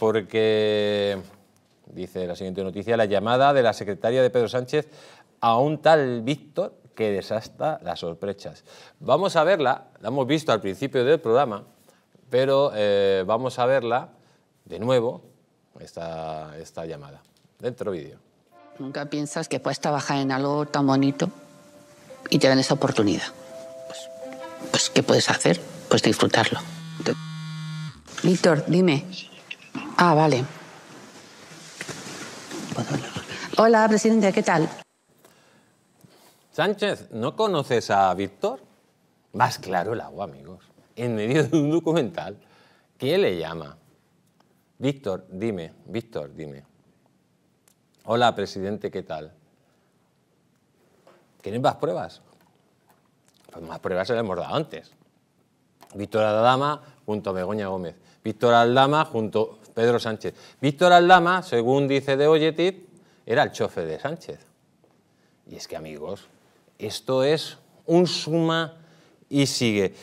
porque, dice la siguiente noticia, la llamada de la secretaria de Pedro Sánchez a un tal Víctor que desasta las sorpresas. Vamos a verla, la hemos visto al principio del programa, pero eh, vamos a verla de nuevo, esta, esta llamada. Dentro vídeo. Nunca piensas que puedes trabajar en algo tan bonito y te dan esa oportunidad. Pues, pues ¿qué puedes hacer? Pues disfrutarlo. Víctor, dime. Ah, vale. Hola, presidente, ¿qué tal? Sánchez, ¿no conoces a Víctor? Más claro el agua, amigos. En medio de un documental. ¿Quién le llama? Víctor, dime, Víctor, dime. Hola, presidente, ¿qué tal? ¿Tienes más pruebas? Pues más pruebas se las hemos dado antes. Víctor Aldama junto a Begoña Gómez. Víctor Aldama junto Pedro Sánchez. Víctor Aldama, según dice de Oyetit, era el chofe de Sánchez. Y es que, amigos, esto es un suma y sigue.